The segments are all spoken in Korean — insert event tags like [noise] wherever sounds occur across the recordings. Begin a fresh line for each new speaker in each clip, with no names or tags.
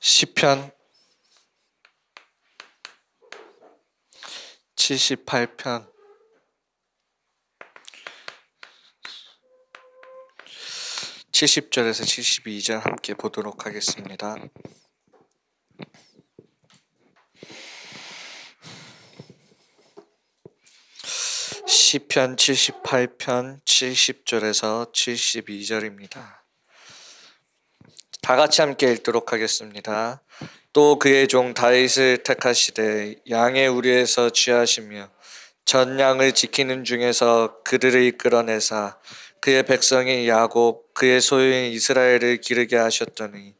시편 78편 70절에서 72절 함께 보도록 하겠습니다. 시편 78편 70절에서 72절입니다. 다 같이 함께 읽도록 하겠습니다. 또 그의 종 다윗을 택하시되 양의 우리에서 취하시며 전 양을 지키는 중에서 그들을 이끌어내사 그의 백성이 야곱 그의 소유인 이스라엘을 기르게 하셨더니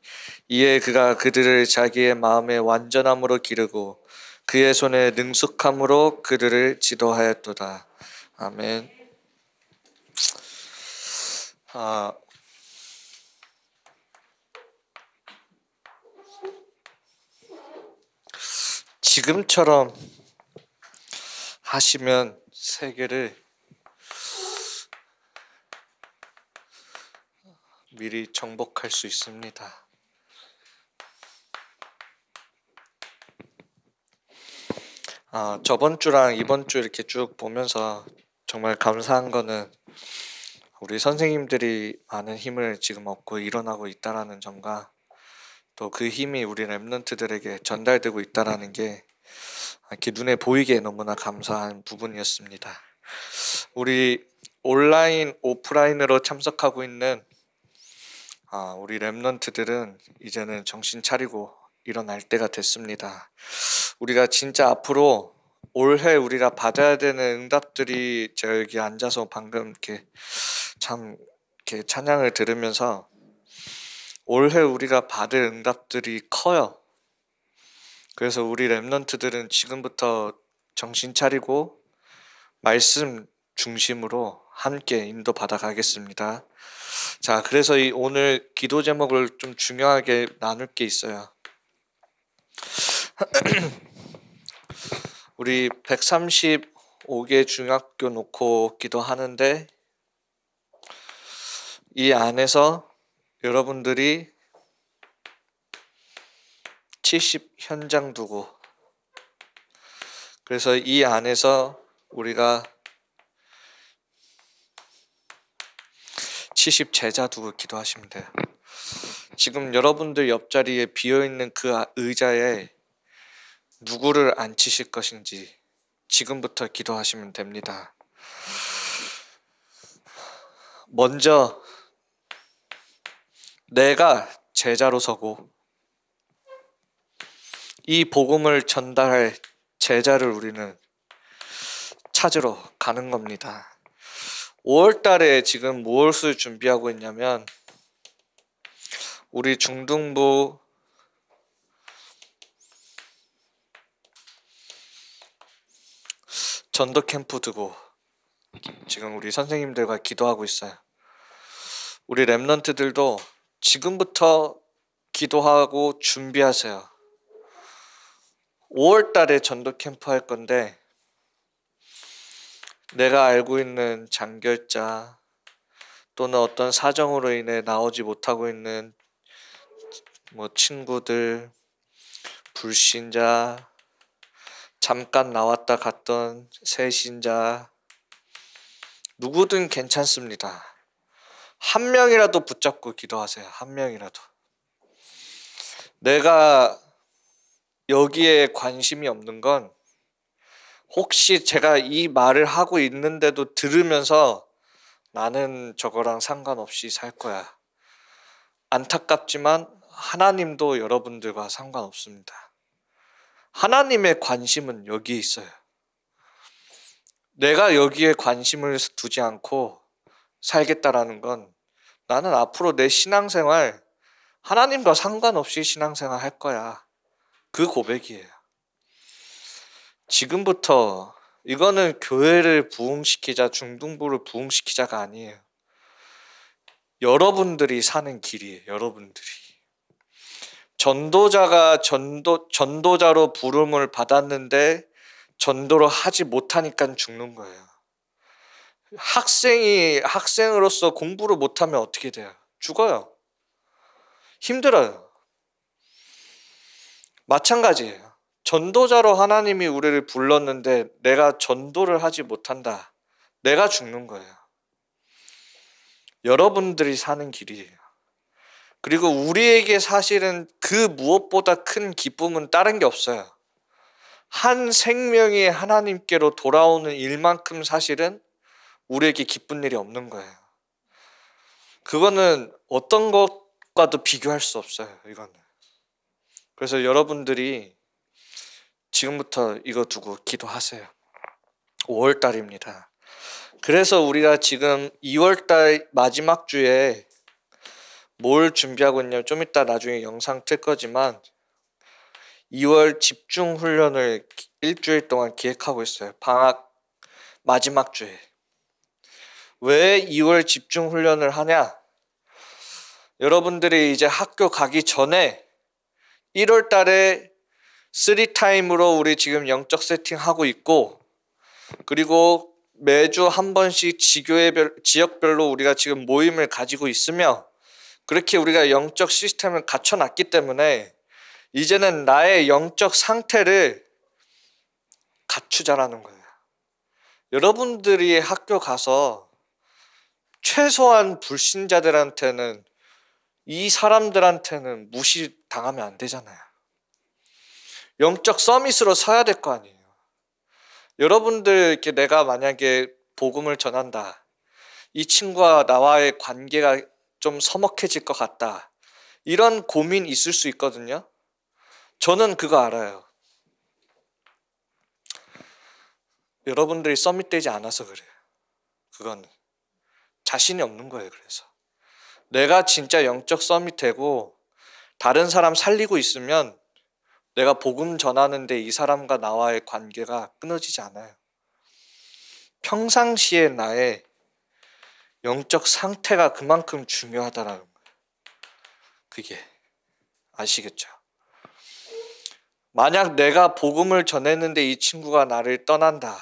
이에 그가 그들을 자기의 마음의 완전함으로 기르고 그의 손의 능숙함으로 그들을 지도하였도다. 아멘. 아, 지금처럼 하시면 세계를 미리 정복할 수 있습니다. 아, 저번 주랑 이번 주 이렇게 쭉 보면서 정말 감사한 거는 우리 선생님들이 많은 힘을 지금 얻고 일어나고 있다라는 점과 또 그 힘이 우리 랩런트들에게 전달되고 있다라는 게 이렇게 눈에 보이게 너무나 감사한 부분이었습니다. 우리 온라인, 오프라인으로 참석하고 있는 아, 우리 랩런트들은 이제는 정신 차리고 일어날 때가 됐습니다. 우리가 진짜 앞으로 올해 우리가 받아야 되는 응답들이 제가 여기 앉아서 방금 이렇게 참 이렇게 찬양을 들으면서 올해 우리가 받을 응답들이 커요. 그래서 우리 랩넌트들은 지금부터 정신 차리고 말씀 중심으로 함께 인도받아 가겠습니다. 자, 그래서 이 오늘 기도 제목을 좀 중요하게 나눌 게 있어요. [clears throat] 우리 135개 중학교 놓고 기도하는데 이 안에서 여러분들이 70 현장 두고 그래서 이 안에서 우리가 70 제자 두고 기도하시면 돼요. 지금 여러분들 옆자리에 비어있는 그 아, 의자에 누구를 앉히실 것인지 지금부터 기도하시면 됩니다. 먼저 내가 제자로 서고 이 복음을 전달할 제자를 우리는 찾으러 가는 겁니다. 5월 달에 지금 무엇을 준비하고 있냐면 우리 중등부 전도 캠프 두고 지금 우리 선생님들과 기도하고 있어요. 우리 랩런트들도 지금부터 기도하고 준비하세요. 5월 달에 전도 캠프 할 건데 내가 알고 있는 장결자 또는 어떤 사정으로 인해 나오지 못하고 있는 뭐 친구들 불신자 잠깐 나왔다 갔던 새신자 누구든 괜찮습니다. 한 명이라도 붙잡고 기도하세요. 한 명이라도. 내가 여기에 관심이 없는 건 혹시 제가 이 말을 하고 있는데도 들으면서 나는 저거랑 상관없이 살 거야. 안타깝지만 하나님도 여러분들과 상관없습니다. 하나님의 관심은 여기에 있어요. 내가 여기에 관심을 두지 않고 살겠다라는 건 나는 앞으로 내 신앙생활, 하나님과 상관없이 신앙생활 할 거야. 그 고백이에요. 지금부터 이거는 교회를 부흥시키자 중등부를 부흥시키자가 아니에요. 여러분들이 사는 길이에요. 여러분들이 전도자가 전도 전도자로 부름을 받았는데 전도를 하지 못하니까 죽는 거예요. 학생이 학생으로서 공부를 못하면 어떻게 돼요? 죽어요. 힘들어요. 마찬가지예요. 전도자로 하나님이 우리를 불렀는데 내가 전도를 하지 못한다. 내가 죽는 거예요. 여러분들이 사는 길이에요. 그리고 우리에게 사실은 그 무엇보다 큰 기쁨은 다른 게 없어요. 한 생명이 하나님께로 돌아오는 일만큼 사실은 우리에게 기쁜 일이 없는 거예요. 그거는 어떤 것과도 비교할 수 없어요. 이거는. 그래서 여러분들이 지금부터 이거 두고 기도하세요. 5월 달입니다. 그래서 우리가 지금 2월 달 마지막 주에 뭘 준비하고 있냐면 좀 이따 나중에 영상 틀 거지만 2월 집중 훈련을 일주일 동안 기획하고 있어요. 방학 마지막 주에. 왜 2월 집중 훈련을 하냐? 여러분들이 이제 학교 가기 전에 1월 달에 3타임으로 우리 지금 영적 세팅하고 있고 그리고 매주 한 번씩 지교회별, 지역별로 우리가 지금 모임을 가지고 있으며 그렇게 우리가 영적 시스템을 갖춰놨기 때문에 이제는 나의 영적 상태를 갖추자라는 거예요. 여러분들이 학교 가서 최소한 불신자들한테는 이 사람들한테는 무시 당하면 안 되잖아요. 영적 서밋으로 서야 될 거 아니에요. 여러분들 이렇게 내가 만약에 복음을 전한다. 이 친구와 나와의 관계가 좀 서먹해질 것 같다. 이런 고민 있을 수 있거든요. 저는 그거 알아요. 여러분들이 서밋되지 않아서 그래요. 그건 자신이 없는 거예요. 그래서 내가 진짜 영적 서밋되고 다른 사람 살리고 있으면 내가 복음 전하는데 이 사람과 나와의 관계가 끊어지지 않아요. 평상시에 나의 영적 상태가 그만큼 중요하다라는 거예요. 그게 아시겠죠? 만약 내가 복음을 전했는데 이 친구가 나를 떠난다.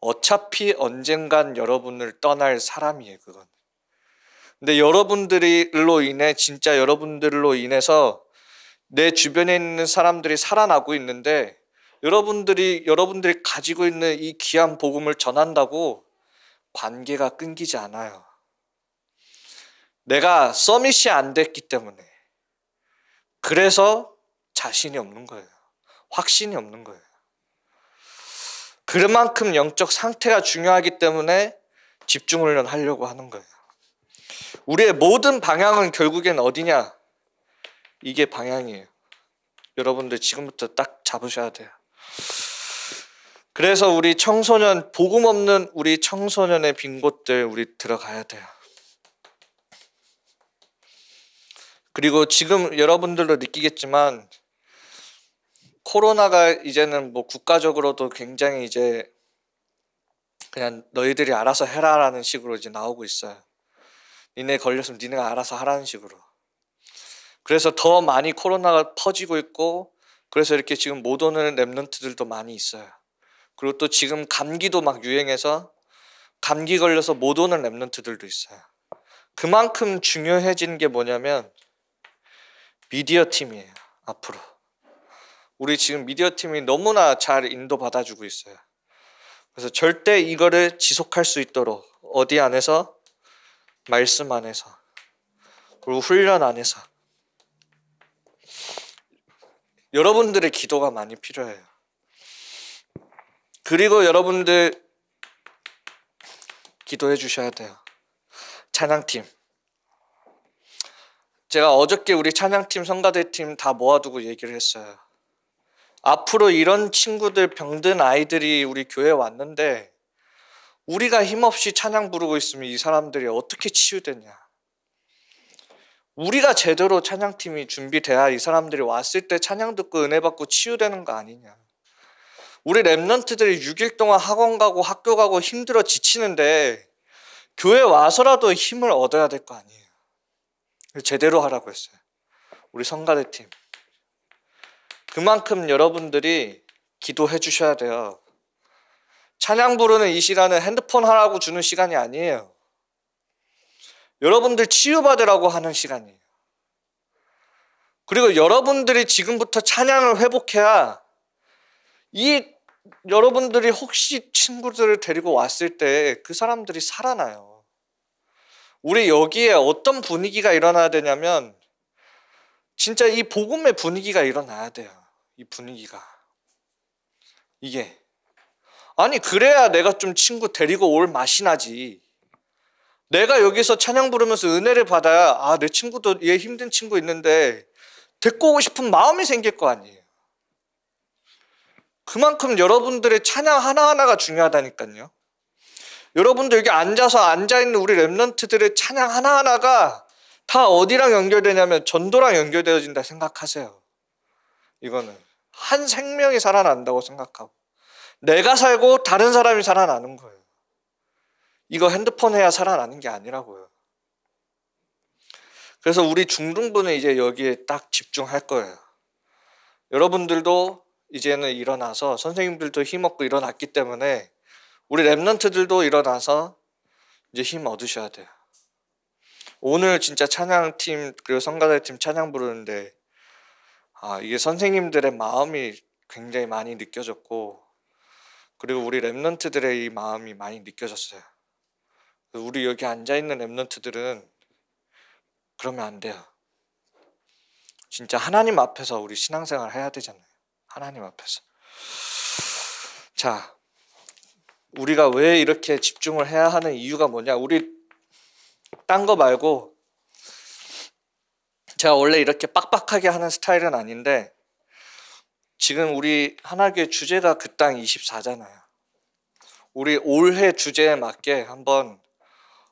어차피 언젠간 여러분을 떠날 사람이에요, 그건. 근데 여러분들로 인해 진짜 여러분들로 인해서 내 주변에 있는 사람들이 살아나고 있는데 여러분들이 여러분들이 가지고 있는 이 귀한 복음을 전한다고 관계가 끊기지 않아요. 내가 서밋이 안 됐기 때문에 그래서 자신이 없는 거예요. 확신이 없는 거예요. 그만큼 영적 상태가 중요하기 때문에 집중훈련 하려고 하는 거예요. 우리의 모든 방향은 결국엔 어디냐? 이게 방향이에요. 여러분들 지금부터 딱 잡으셔야 돼요. 그래서 우리 청소년, 복음 없는 우리 청소년의 빈 곳들 우리 들어가야 돼요. 그리고 지금 여러분들도 느끼겠지만 코로나가 이제는 뭐 국가적으로도 굉장히 이제 그냥 너희들이 알아서 해라라는 식으로 이제 나오고 있어요. 니네 걸렸으면 니네가 알아서 하라는 식으로. 그래서 더 많이 코로나가 퍼지고 있고 그래서 이렇게 지금 못 오는 랩런트들도 많이 있어요. 그리고 또 지금 감기도 막 유행해서 감기 걸려서 못 오는 랩런트들도 있어요. 그만큼 중요해진 게 뭐냐면 미디어 팀이에요. 앞으로. 우리 지금 미디어 팀이 너무나 잘 인도받아주고 있어요. 그래서 절대 이거를 지속할 수 있도록 어디 안에서 말씀 안에서 그리고 훈련 안에서 여러분들의 기도가 많이 필요해요. 그리고 여러분들 기도해 주셔야 돼요. 찬양팀. 제가 어저께 우리 찬양팀, 성가대팀 다 모아두고 얘기를 했어요. 앞으로 이런 친구들, 병든 아이들이 우리 교회에 왔는데 우리가 힘없이 찬양 부르고 있으면 이 사람들이 어떻게 치유되냐. 우리가 제대로 찬양팀이 준비돼야 이 사람들이 왔을 때 찬양 듣고 은혜 받고 치유되는 거 아니냐. 우리 랩런트들이 6일 동안 학원 가고 학교 가고 힘들어 지치는데 교회 와서라도 힘을 얻어야 될 거 아니에요. 제대로 하라고 했어요. 우리 성가대팀. 그만큼 여러분들이 기도해 주셔야 돼요. 찬양 부르는 이 시간은 핸드폰 하라고 주는 시간이 아니에요. 여러분들 치유받으라고 하는 시간이에요. 그리고 여러분들이 지금부터 찬양을 회복해야 이 여러분들이 혹시 친구들을 데리고 왔을 때 그 사람들이 살아나요. 우리 여기에 어떤 분위기가 일어나야 되냐면 진짜 이 복음의 분위기가 일어나야 돼요. 이 분위기가. 이게 아니, 그래야 내가 좀 친구 데리고 올 맛이 나지. 내가 여기서 찬양 부르면서 은혜를 받아야, 아, 내 친구도 얘 힘든 친구 있는데, 데리고 오고 싶은 마음이 생길 거 아니에요. 그만큼 여러분들의 찬양 하나하나가 중요하다니까요. 여러분들 여기 앉아서 앉아있는 우리 랩런트들의 찬양 하나하나가 다 어디랑 연결되냐면 전도랑 연결되어진다 생각하세요. 이거는. 한 생명이 살아난다고 생각하고. 내가 살고 다른 사람이 살아나는 거예요. 이거 핸드폰 해야 살아나는 게 아니라고요. 그래서 우리 중등부는 이제 여기에 딱 집중할 거예요. 여러분들도 이제는 일어나서 선생님들도 힘없고 일어났기 때문에 우리 랩런트들도 일어나서 이제 힘 얻으셔야 돼요. 오늘 진짜 찬양팀 그리고 성가대팀 찬양 부르는데 아 이게 선생님들의 마음이 굉장히 많이 느껴졌고 그리고 우리 랩런트들의 이 마음이 많이 느껴졌어요. 우리 여기 앉아 있는 랩런트들은 그러면 안 돼요. 진짜 하나님 앞에서 우리 신앙생활 해야 되잖아요. 하나님 앞에서. 자, 우리가 왜 이렇게 집중을 해야 하는 이유가 뭐냐? 우리 딴 거 말고 제가 원래 이렇게 빡빡하게 하는 스타일은 아닌데 지금 우리 하나교회 주제가 그 땅 24잖아요. 우리 올해 주제에 맞게 한번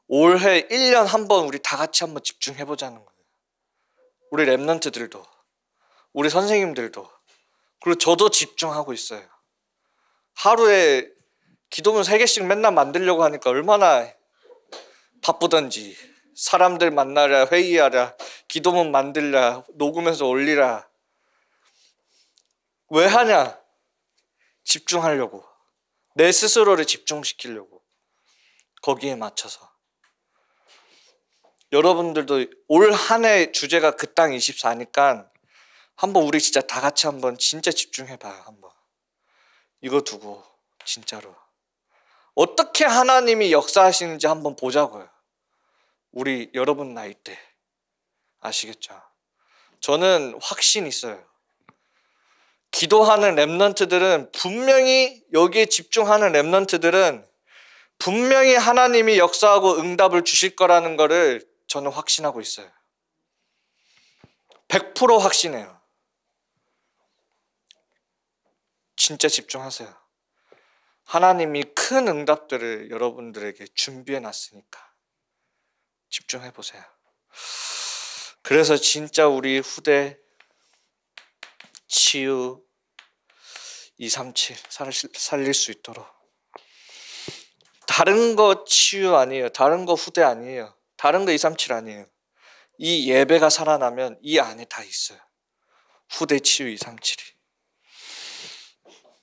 올해 1년 한 번 우리 다 같이 한번 집중해 보자는 거예요. 우리 랩런트들도 우리 선생님들도 그리고 저도 집중하고 있어요. 하루에 기도문 3개씩 맨날 만들려고 하니까 얼마나 바쁘던지 사람들 만나랴 회의하랴 기도문 만들랴 녹음해서 올리랴 왜 하냐? 집중하려고. 내 스스로를 집중시키려고. 거기에 맞춰서. 여러분들도 올 한 해 주제가 그 땅 24니까 한번 우리 진짜 다 같이 한번 진짜 집중해봐. 한번. 이거 두고, 진짜로. 어떻게 하나님이 역사하시는지 한번 보자고요. 우리 여러분 나이 때. 아시겠죠? 저는 확신 있어요. 기도하는 랩런트들은 분명히 여기에 집중하는 랩런트들은 분명히 하나님이 역사하고 응답을 주실 거라는 거를 저는 확신하고 있어요. 100% 확신해요. 진짜 집중하세요. 하나님이 큰 응답들을 여러분들에게 준비해 놨으니까 집중해 보세요. 그래서 진짜 우리 후대 치유 237 살, 릴수 있도록 다른 거 치유 아니에요. 다른 거 후대 아니에요. 다른 거 237 아니에요. 이 예배가 살아나면 이 안에 다 있어요. 후대 치유 237이.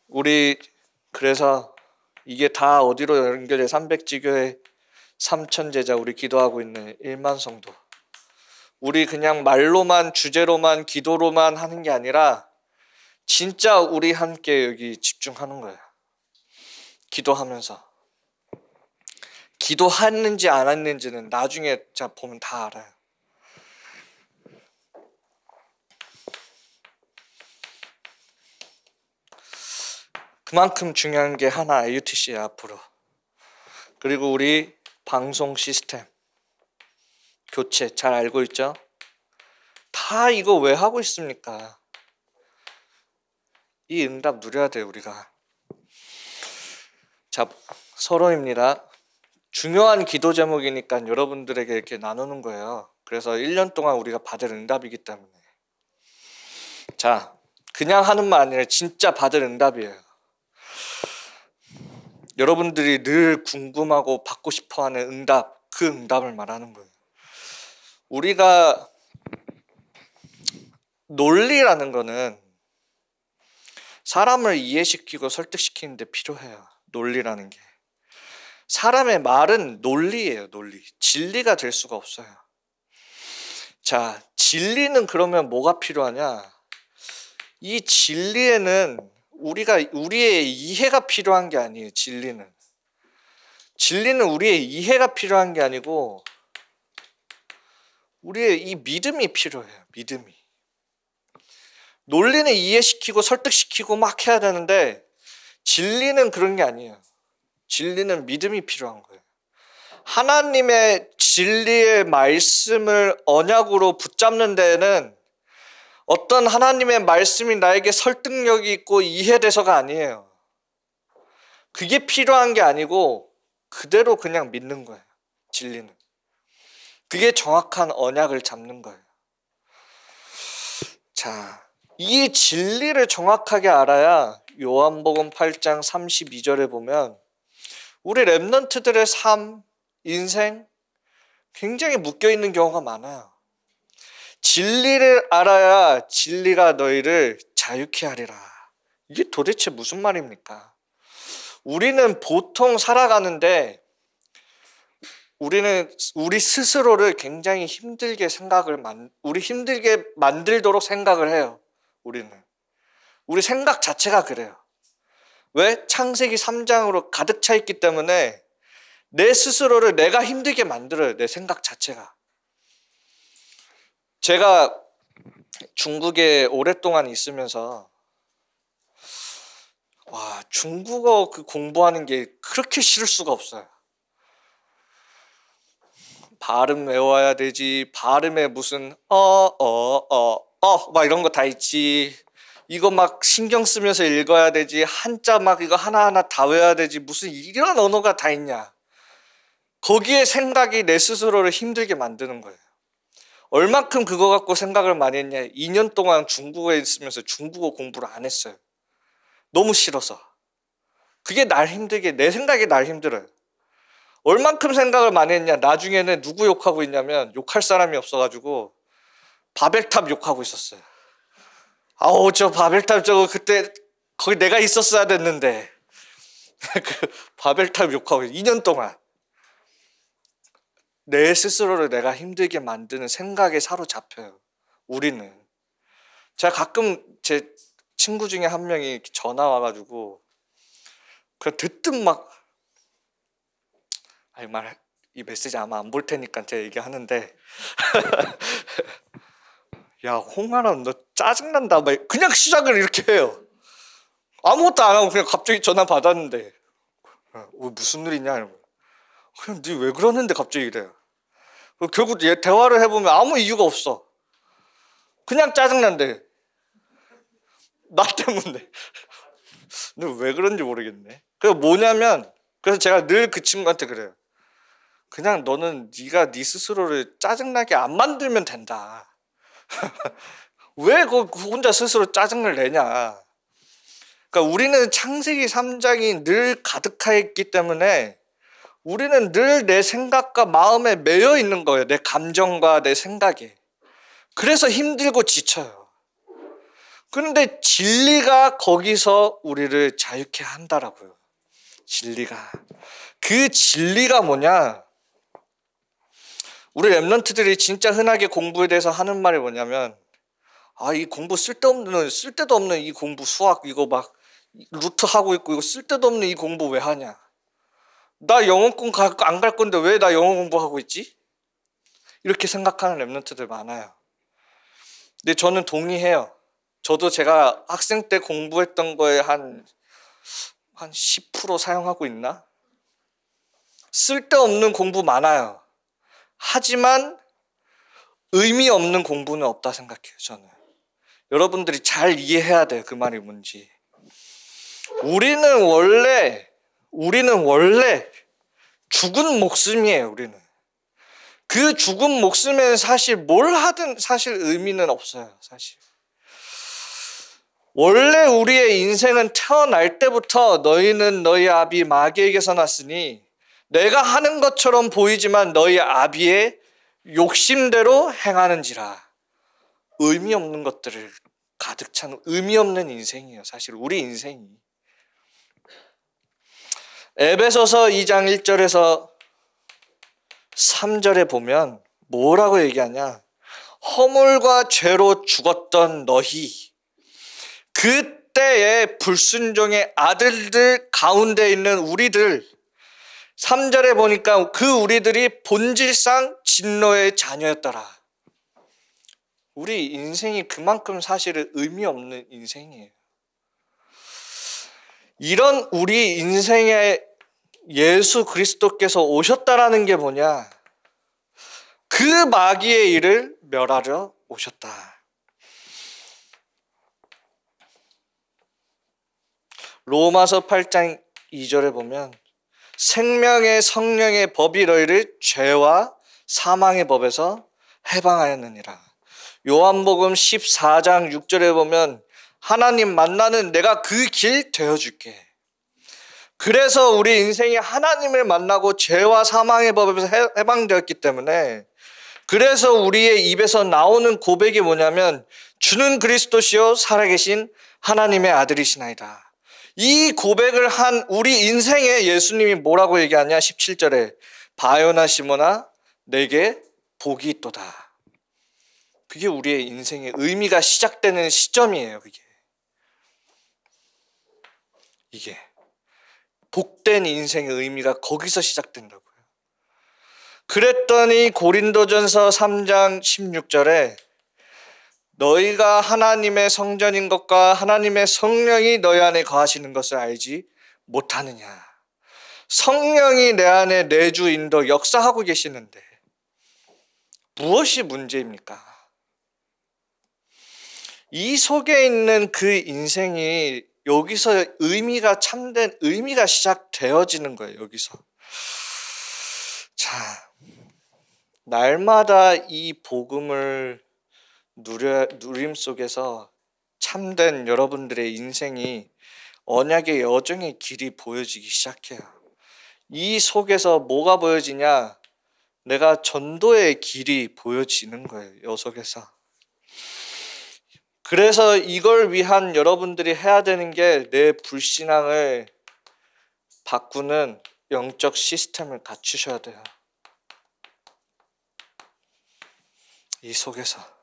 우리 그래서 이게 다 어디로 연결해? 300지교의 3천제자 우리 기도하고 있는 일만 성도. 우리 그냥 말로만 주제로만 기도로만 하는 게 아니라 진짜 우리 함께 여기 집중하는 거예요. 기도하면서. 기도했는지 안 했는지는 나중에 자 보면 다 알아요. 그만큼 중요한 게 하나 i u t c 앞으로. 그리고 우리 방송 시스템 교체 잘 알고 있죠? 다 이거 왜 하고 있습니까? 이 응답 누려야 돼 우리가. 자, 서로입니다 중요한 기도 제목이니까 여러분들에게 이렇게 나누는 거예요. 그래서 1년 동안 우리가 받을 응답이기 때문에. 자, 그냥 하는 말 아니라 진짜 받을 응답이에요. 여러분들이 늘 궁금하고 받고 싶어 하는 응답, 그 응답을 말하는 거예요. 우리가 논리라는 거는 사람을 이해시키고 설득시키는데 필요해요. 논리라는 게. 사람의 말은 논리예요, 논리. 진리가 될 수가 없어요. 자, 진리는 그러면 뭐가 필요하냐? 이 진리에는 우리가 우리의 이해가 필요한 게 아니에요. 진리는 진리는 우리의 이해가 필요한 게 아니고 우리의 이 믿음이 필요해요. 믿음이 논리는 이해시키고 설득시키고 막 해야 되는데 진리는 그런 게 아니에요. 진리는 믿음이 필요한 거예요. 하나님의 진리의 말씀을 언약으로 붙잡는 데에는 어떤 하나님의 말씀이 나에게 설득력이 있고 이해돼서가 아니에요. 그게 필요한 게 아니고 그대로 그냥 믿는 거예요. 진리는. 그게 정확한 언약을 잡는 거예요. 자, 이 진리를 정확하게 알아야 요한복음 8장 32절에 보면 우리 랩넌트들의 삶, 인생 굉장히 묶여 있는 경우가 많아요. 진리를 알아야 진리가 너희를 자유케 하리라. 이게 도대체 무슨 말입니까? 우리는 보통 살아가는데 우리는 우리 스스로를 굉장히 힘들게 생각을 만 우리 힘들게 만들도록 생각을 해요. 우리는. 우리 생각 자체가 그래요. 왜? 창세기 3장으로 가득 차 있기 때문에 내 스스로를 내가 힘들게 만들어요. 내 생각 자체가. 제가 중국에 오랫동안 있으면서 와, 중국어 그 공부하는 게 그렇게 싫을 수가 없어요. 발음 외워야 되지. 발음에 무슨 어, 어, 어, 어, 막 이런 거 다 있지. 이거 막 신경 쓰면서 읽어야 되지. 한자 막 이거 하나하나 다 외워야 되지. 무슨 이런 언어가 다 있냐. 거기에 생각이 내 스스로를 힘들게 만드는 거예요. 얼만큼 그거 갖고 생각을 많이 했냐. 2년 동안 중국어에 있으면서 중국어 공부를 안 했어요. 너무 싫어서. 그게 날 힘들게, 내 생각이 날 힘들어요. 얼만큼 생각을 많이 했냐. 나중에는 누구 욕하고 있냐면 욕할 사람이 없어가지고 바벨탑 욕하고 있었어요. 아우 저 바벨탑 저거 그때 거기 내가 있었어야 됐는데 [laughs] 그 바벨탑 욕하고 2년 동안 내 스스로를 내가 힘들게 만드는 생각에 사로잡혀요. 우리는 제가 가끔 제 친구 중에 한 명이 전화 와가지고 그 듣듯 막 아니 말이 메시지 아마 안 볼 테니까 제가 얘기하는데 [laughs] 야 홍아람 너 짜증난다 막 그냥 시작을 이렇게 해요. 아무것도 안 하고 그냥 갑자기 전화 받았는데 뭐 무슨 일이냐 이러고 그냥 니 왜 그러는데 갑자기 이래요. 결국 얘 대화를 해보면 아무 이유가 없어. 그냥 짜증난대. 나 때문에. 근데 [laughs] 왜 그런지 모르겠네. 그래 뭐냐면 그래서 제가 늘 그 친구한테 그래요. 그냥 너는 네가 네 스스로를 짜증나게 안 만들면 된다. [laughs] 왜 그 혼자 스스로 짜증을 내냐. 그러니까 우리는 창세기 3장이 늘 가득하 있기 때문에 우리는 늘 내 생각과 마음에 매여 있는 거예요. 내 감정과 내 생각에. 그래서 힘들고 지쳐요. 그런데 진리가 거기서 우리를 자유케 한다라고요. 진리가. 그 진리가 뭐냐? 우리 랩런트들이 진짜 흔하게 공부에 대해서 하는 말이 뭐냐면 아 이 공부 쓸데없는 쓸데도 없는 이 공부 수학 이거 막 루트 하고 있고 이거 쓸데도 없는 이 공부 왜 하냐 나 영어권 안갈 건데 왜 나 영어 공부하고 있지? 이렇게 생각하는 랩런트들 많아요 근데 저는 동의해요 저도 제가 학생 때 공부했던 거에 한 한 10% 사용하고 있나? 쓸데없는 공부 많아요 하지만 의미 없는 공부는 없다 생각해요, 저는. 여러분들이 잘 이해해야 돼요, 그 말이 뭔지. 우리는 원래, 우리는 원래 죽은 목숨이에요, 우리는. 그 죽은 목숨에는 사실 뭘 하든 사실 의미는 없어요, 사실. 원래 우리의 인생은 태어날 때부터 너희는 너희 아비 마귀에게서 났으니 내가 하는 것처럼 보이지만 너희 아비의 욕심대로 행하는지라 의미 없는 것들을 가득 찬 의미 없는 인생이에요. 사실 우리 인생이. 에베소서 2장 1절에서 3절에 보면 뭐라고 얘기하냐? 허물과 죄로 죽었던 너희 그때의 불순종의 아들들 가운데 있는 우리들 3절에 보니까 그 우리들이 본질상 진노의 자녀였더라. 우리 인생이 그만큼 사실은 의미 없는 인생이에요. 이런 우리 인생에 예수 그리스도께서 오셨다라는 게 뭐냐? 그 마귀의 일을 멸하려 오셨다. 로마서 8장 2절에 보면 생명의 성령의 법이 너희를 죄와 사망의 법에서 해방하였느니라. 요한복음 14장 6절에 보면 하나님 만나는 내가 그 길 되어줄게. 그래서 우리 인생이 하나님을 만나고 죄와 사망의 법에서 해방되었기 때문에 그래서 우리의 입에서 나오는 고백이 뭐냐면 주는 그리스도시요 살아계신 하나님의 아들이시나이다. 이 고백을 한 우리 인생에 예수님이 뭐라고 얘기하냐? 17절에 바요나 시모나 내게 복이 있도다. 그게 우리의 인생의 의미가 시작되는 시점이에요, 그게. 이게 복된 인생의 의미가 거기서 시작된다고요. 그랬더니 고린도전서 3장 16절에 너희가 하나님의 성전인 것과 하나님의 성령이 너희 안에 거하시는 것을 알지 못하느냐. 성령이 내 안에 내주 인도 역사하고 계시는데 무엇이 문제입니까? 이 속에 있는 그 인생이 여기서 의미가 참된 의미가 시작되어지는 거예요. 여기서. 자, 날마다 이 복음을 누려, 누림 속에서 참된 여러분들의 인생이 언약의 여정의 길이 보여지기 시작해요. 이 속에서 뭐가 보여지냐? 내가 전도의 길이 보여지는 거예요. 요 속에서. 그래서 이걸 위한 여러분들이 해야 되는 게 내 불신앙을 바꾸는 영적 시스템을 갖추셔야 돼요. 이 속에서.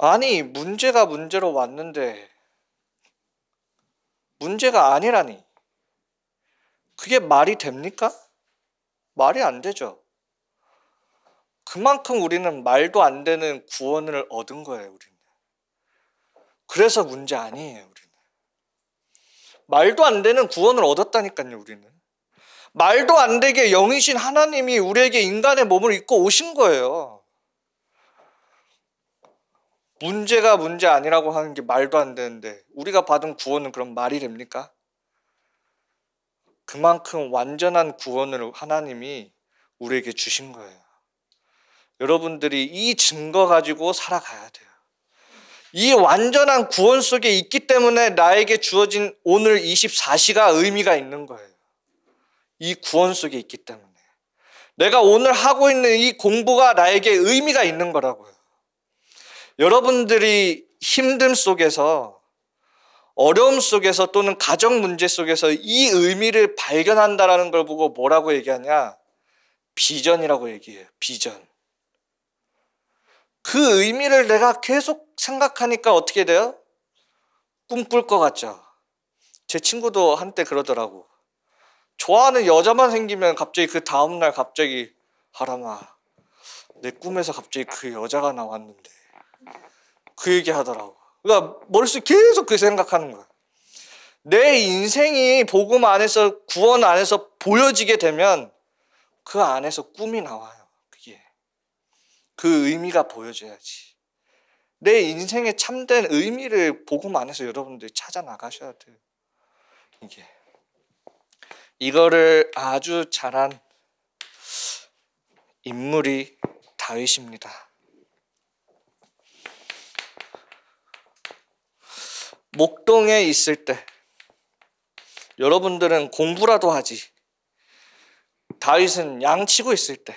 아니 문제가 문제로 왔는데 문제가 아니라니 그게 말이 됩니까? 말이 안 되죠. 그만큼 우리는 말도 안 되는 구원을 얻은 거예요, 우리는. 그래서 문제 아니에요, 우리는. 말도 안 되는 구원을 얻었다니까요, 우리는. 말도 안 되게 영이신 하나님이 우리에게 인간의 몸을 입고 오신 거예요. 문제가 문제 아니라고 하는 게 말도 안 되는데 우리가 받은 구원은 그럼 말이 됩니까? 그만큼 완전한 구원을 하나님이 우리에게 주신 거예요. 여러분들이 이 증거 가지고 살아가야 돼요. 이 완전한 구원 속에 있기 때문에 나에게 주어진 오늘 24시가 의미가 있는 거예요. 이 구원 속에 있기 때문에. 내가 오늘 하고 있는 이 공부가 나에게 의미가 있는 거라고요. 여러분들이 힘듦 속에서 어려움 속에서 또는 가정 문제 속에서 이 의미를 발견한다라는 걸 보고 뭐라고 얘기하냐? 비전이라고 얘기해요. 비전. 그 의미를 내가 계속 생각하니까 어떻게 돼요? 꿈꿀 것 같죠. 제 친구도 한때 그러더라고. 좋아하는 여자만 생기면 갑자기 그 다음날 갑자기 하람아 내 꿈에서 갑자기 그 여자가 나왔는데 그 얘기 하더라고. 그러니까 머릿속에 계속 그 생각하는 거야. 내 인생이 복음 안에서 구원 안에서 보여지게 되면 그 안에서 꿈이 나와요. 그게 그 의미가 보여져야지. 내 인생의 참된 의미를 복음 안에서 여러분들이 찾아 나가셔야 돼요. 이게 이거를 아주 잘한 인물이 다윗입니다. 목동에 있을 때 여러분들은 공부라도 하지. 다윗은 양치고 있을 때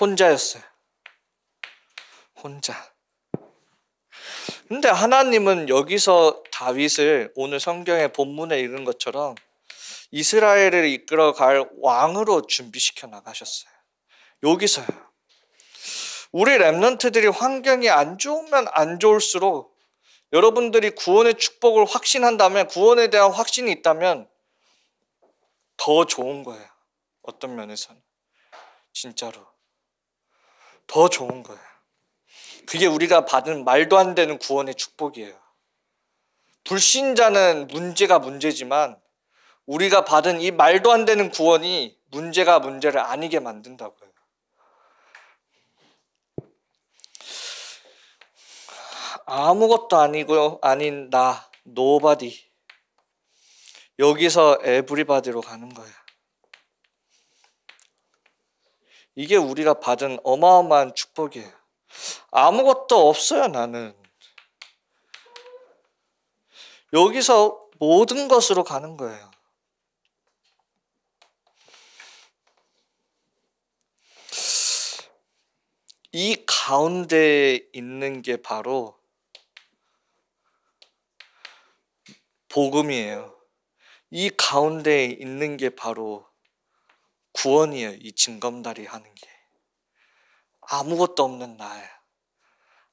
혼자였어요. 혼자. 근데 하나님은 여기서 다윗을 오늘 성경의 본문에 읽은 것처럼 이스라엘을 이끌어갈 왕으로 준비시켜 나가셨어요. 여기서요. 우리 랩런트들이 환경이 안 좋으면 안 좋을수록 여러분들이 구원의 축복을 확신한다면 구원에 대한 확신이 있다면 더 좋은 거예요. 어떤 면에서는 진짜로 더 좋은 거예요. 그게 우리가 받은 말도 안 되는 구원의 축복이에요. 불신자는 문제가 문제지만 우리가 받은 이 말도 안 되는 구원이 문제가 문제를 아니게 만든다고요. 아무것도 아니고 아닌 나, 노바디 여기서 에브리바디로 가는 거야. 이게 우리가 받은 어마어마한 축복이에요. 아무것도 없어요, 나는. 여기서 모든 것으로 가는 거예요. 이 가운데에 있는 게 바로 복음이에요. 이가운데 있는 게 바로 구원이에요. 이 징검다리 하는 게. 아무것도 없는 나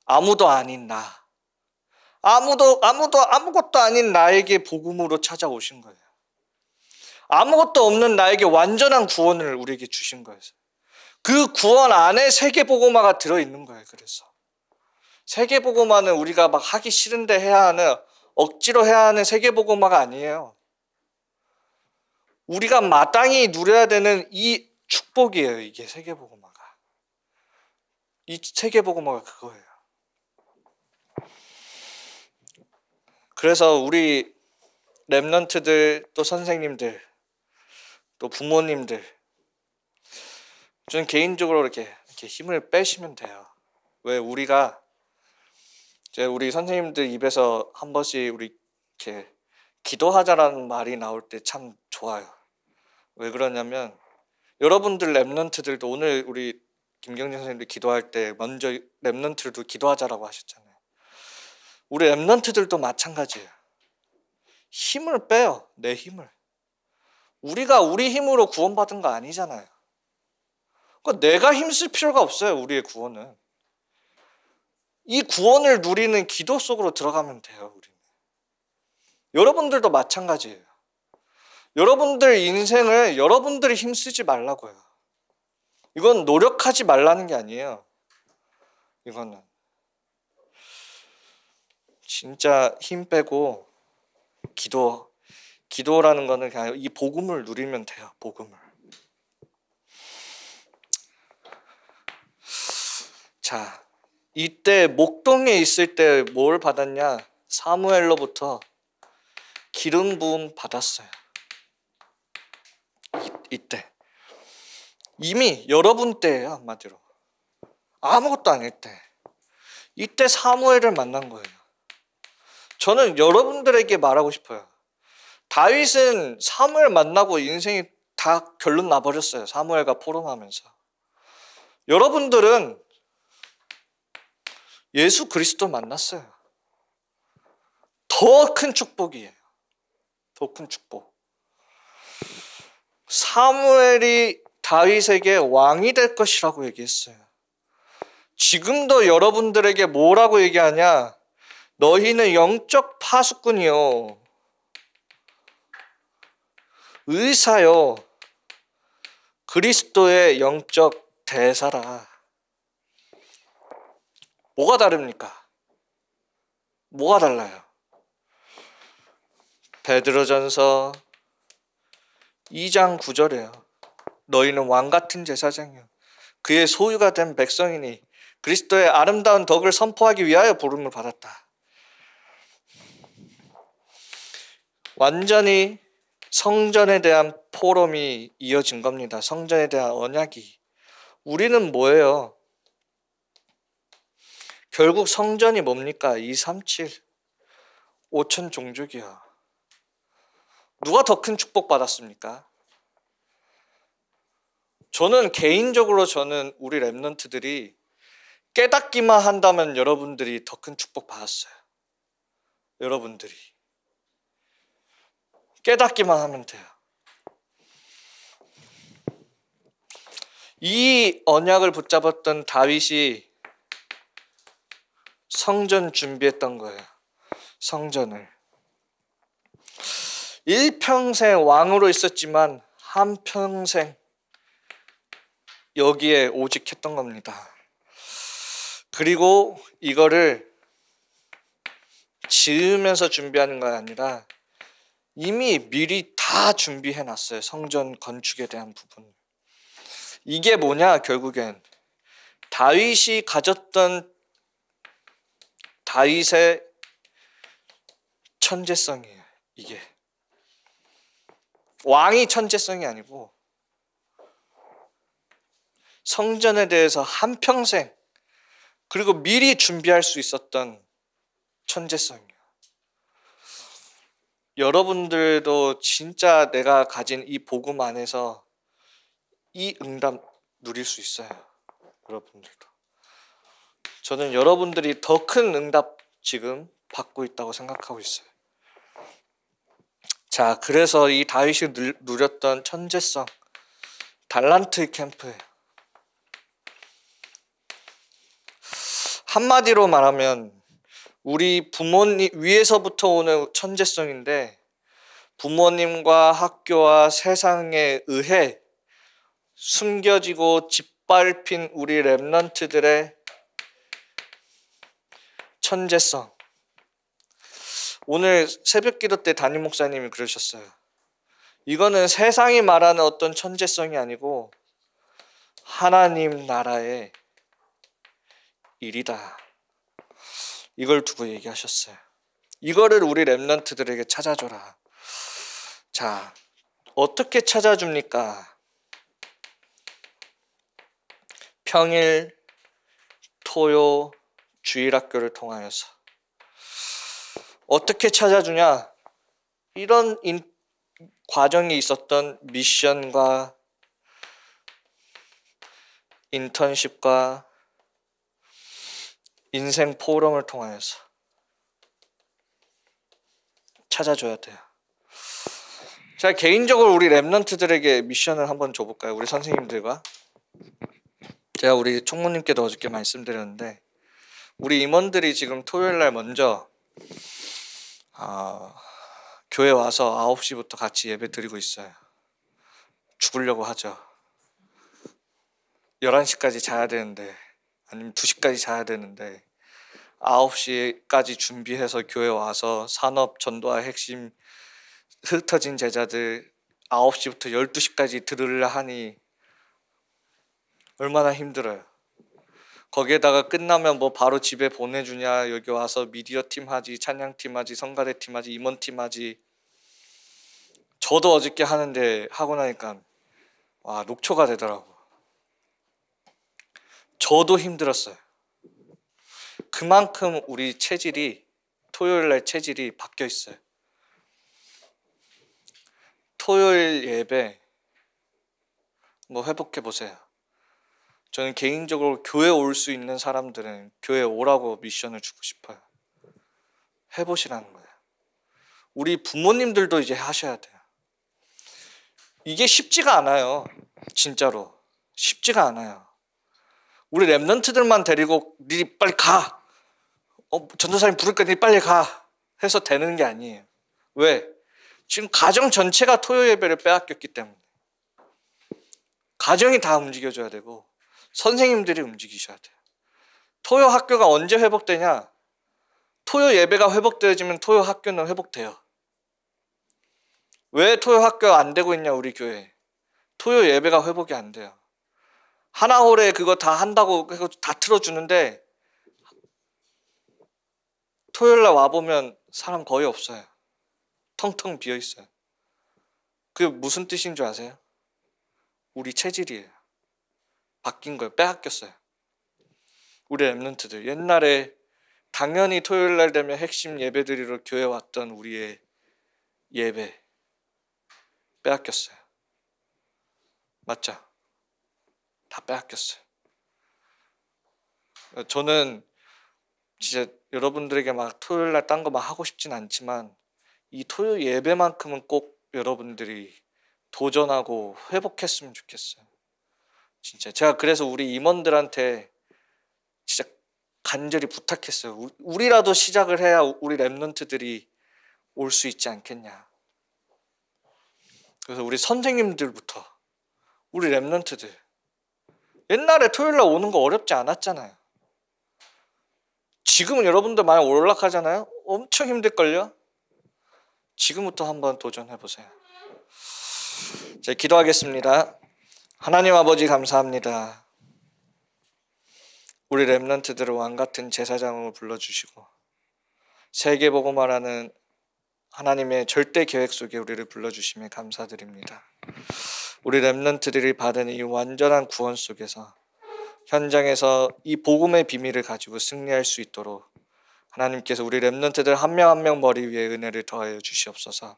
아무도 아닌 나. 아무도, 아무도, 아무것도 아닌 나에게 복음으로 찾아오신 거예요. 아무것도 없는 나에게 완전한 구원을 우리에게 주신 거예요. 그 구원 안에 세계보고마가 들어있는 거예요. 그래서. 세계보고마는 우리가 막 하기 싫은데 해야 하는 억지로 해야 하는 세계보고마가 아니에요. 우리가 마땅히 누려야 되는 이 축복이에요. 이게 세계보고마가. 이 세계보고마가 그거예요. 그래서 우리 랩런트들 또 선생님들 또 부모님들 저는 개인적으로 이렇게, 이렇게 힘을 빼시면 돼요. 왜 우리가 이제 우리 선생님들 입에서 한 번씩 우리 이렇게 기도하자라는 말이 나올 때 참 좋아요. 왜 그러냐면 여러분들 랩런트들도 오늘 우리 김경진 선생님들 기도할 때 먼저 랩런트들도 기도하자라고 하셨잖아요. 우리 랩런트들도 마찬가지예요. 힘을 빼요. 내 힘을. 우리가 우리 힘으로 구원받은 거 아니잖아요. 그러니까 내가 힘쓸 필요가 없어요. 우리의 구원은. 이 구원을 누리는 기도 속으로 들어가면 돼요, 우리는. 여러분들도 마찬가지예요. 여러분들 인생을 여러분들이 힘쓰지 말라고요. 이건 노력하지 말라는 게 아니에요. 이거는. 진짜 힘 빼고 기도 기도라는 거는 그냥 이 복음을 누리면 돼요. 복음을. 자, 이때 목동에 있을 때 뭘 받았냐? 사무엘로부터 기름 부음 받았어요. 이, 때 이미 여러분 때예요 한마디로 아무것도 아닐 때 이때 사무엘을 만난 거예요. 저는 여러분들에게 말하고 싶어요. 다윗은 사무엘 만나고 인생이 다 결론 나버렸어요. 사무엘과 포럼하면서. 여러분들은 예수 그리스도 만났어요. 더 큰 축복이에요. 더 큰 축복. 사무엘이 다윗에게 왕이 될 것이라고 얘기했어요. 지금도 여러분들에게 뭐라고 얘기하냐? 너희는 영적 파수꾼이요. 의사요. 그리스도의 영적 대사라. 뭐가 다릅니까? 뭐가 달라요? 베드로전서 2장 9절에요. 너희는 왕 같은 제사장이요 그의 소유가 된 백성이니 그리스도의 아름다운 덕을 선포하기 위하여 부름을 받았다. 완전히 성전에 대한 포럼이 이어진 겁니다. 성전에 대한 언약이. 우리는 뭐예요? 결국 성전이 뭡니까? 237. 5천 종족이야. 누가 더 큰 축복 받았습니까? 저는 개인적으로 저는 우리 랩런트들이 깨닫기만 한다면 여러분들이 더 큰 축복 받았어요. 여러분들이. 깨닫기만 하면 돼요. 이 언약을 붙잡았던 다윗이 성전 준비했던 거예요. 성전을. 일평생 왕으로 있었지만 한평생 여기에 오직했던 겁니다. 그리고 이거를 지으면서 준비하는 건 아니라 이미 미리 다 준비해 놨어요. 성전 건축에 대한 부분. 이게 뭐냐, 결국엔. 다윗이 가졌던 다윗의 천재성이에요. 이게 왕이 천재성이 아니고 성전에 대해서 한 평생 그리고 미리 준비할 수 있었던 천재성이에요. 여러분들도 진짜 내가 가진 이 복음 안에서 이 응답 누릴 수 있어요. 여러분들. 저는 여러분들이 더 큰 응답 지금 받고 있다고 생각하고 있어요. 자, 그래서 이 다윗이 누렸던 천재성, 달란트 캠프예요. 한마디로 말하면 우리 부모님 위에서부터 오는 천재성인데 부모님과 학교와 세상에 의해 숨겨지고 짓밟힌 우리 랩런트들의 천재성. 오늘 새벽 기도 때 담임 목사님이 그러셨어요. 이거는 세상이 말하는 어떤 천재성이 아니고 하나님 나라의 일이다. 이걸 두고 얘기하셨어요. 이거를 우리 랩런트들에게 찾아줘라. 자, 어떻게 찾아줍니까? 평일, 토요, 주일학교를 통하여서 어떻게 찾아주냐 이런 인, 과정이 있었던 미션과 인턴십과 인생 포럼을 통하여서 찾아줘야 돼요. 제가 개인적으로 우리 랩런트들에게 미션을 한번 줘볼까요? 우리 선생님들과 제가 우리 총무님께도 어저께 말씀드렸는데 우리 임원들이 지금 토요일 날 먼저 어, 교회 와서 9시부터 같이 예배 드리고 있어요. 죽으려고 하죠. 11시까지 자야 되는데 아니면 2시까지 자야 되는데 9시까지 준비해서 교회 와서 산업 전도와 핵심 흩어진 제자들 9시부터 12시까지 들으려 하니 얼마나 힘들어요. 거기에다가 끝나면 뭐 바로 집에 보내주냐 여기 와서 미디어 팀 하지 찬양 팀 하지 성가대 팀 하지 임원 팀 하지 저도 어저께 하는데 하고 나니까 와 녹초가 되더라고 저도 힘들었어요 그만큼 우리 체질이 토요일 날 체질이 바뀌어 있어요 토요일 예배 뭐 회복해 보세요 저는 개인적으로 교회 올 수 있는 사람들은 교회 오라고 미션을 주고 싶어요. 해보시라는 거예요. 우리 부모님들도 이제 하셔야 돼요. 이게 쉽지가 않아요. 진짜로. 쉽지가 않아요. 우리 랩런트들만 데리고 니 빨리 가. 어, 전도사님 부를까 니 빨리 가. 해서 되는 게 아니에요. 왜? 지금 가정 전체가 토요 예배를 빼앗겼기 때문에. 가정이 다 움직여줘야 되고 선생님들이 움직이셔야 돼요. 토요 학교가 언제 회복되냐? 토요 예배가 회복되어지면 토요 학교는 회복돼요. 왜 토요 학교 안 되고 있냐 우리 교회? 토요 예배가 회복이 안 돼요. 하나홀에 그거 다 한다고 다 틀어주는데 토요일 날 와보면 사람 거의 없어요. 텅텅 비어 있어요. 그게 무슨 뜻인 줄 아세요? 우리 체질이에요. 바뀐 거예요. 빼앗겼어요. 우리 엠런트들 옛날에 당연히 토요일 날 되면 핵심 예배드리러 교회 왔던 우리의 예배 빼앗겼어요. 맞죠? 다 빼앗겼어요. 저는 진짜 여러분들에게 막 토요일 날 딴 거 막 하고 싶진 않지만 이 토요 예배만큼은 꼭 여러분들이 도전하고 회복했으면 좋겠어요. 진짜 제가 그래서 우리 임원들한테 진짜 간절히 부탁했어요. 우리라도 시작을 해야 우리 랩런트들이 올 수 있지 않겠냐. 그래서 우리 선생님들부터 우리 랩런트들 옛날에 토요일 날 오는 거 어렵지 않았잖아요. 지금은 여러분들 많이 올락하잖아요. 엄청 힘들걸요. 지금부터 한번 도전해 보세요. 제 기도하겠습니다. 하나님 아버지 감사합니다. 우리 랩런트들을 왕같은 제사장으로 불러주시고 세계보고 말하는 하나님의 절대 계획 속에 우리를 불러주심에 감사드립니다. 우리 랩런트들이 받은 이 완전한 구원 속에서 현장에서 이 복음의 비밀을 가지고 승리할 수 있도록 하나님께서 우리 랩런트들 한 명 한 명 머리 위에 은혜를 더하여 주시옵소서.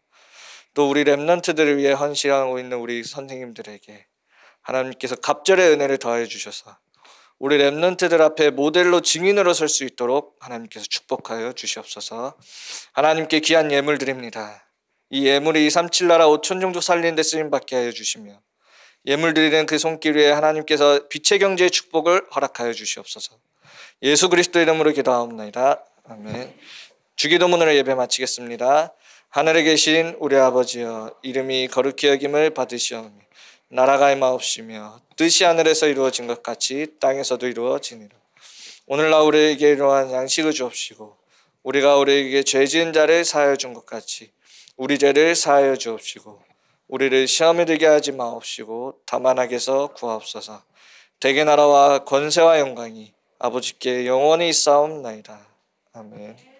또 우리 랩런트들을 위해 헌신하고 있는 우리 선생님들에게 하나님께서 갑절의 은혜를 더해 주셔서 우리 렘런트들 앞에 모델로 증인으로 설 수 있도록 하나님께서 축복하여 주시옵소서. 하나님께 귀한 예물 드립니다. 이 예물이 37나라 5천 종족 살리는 데 쓰임 받게 하여 주시며 예물 드리는 그 손길 위에 하나님께서 빛의 경제의 축복을 허락하여 주시옵소서. 예수 그리스도 이름으로 기도하옵나이다. 아멘. 주기도문을 예배 마치겠습니다. 하늘에 계신 우리 아버지여 이름이 거룩히 여김을 받으시옵니다 나라가 임하옵시며 뜻이 하늘에서 이루어진 것 같이 땅에서도 이루어지니라. 오늘날 우리에게 이러한 양식을 주옵시고 우리가 우리에게 죄 지은 자를 사하여 준 것 같이 우리 죄를 사하여 주옵시고 우리를 시험에 들게 하지 마옵시고 다만 하게서 구하옵소서. 대개 나라와 권세와 영광이 아버지께 영원히 있사옵나이다. 아멘.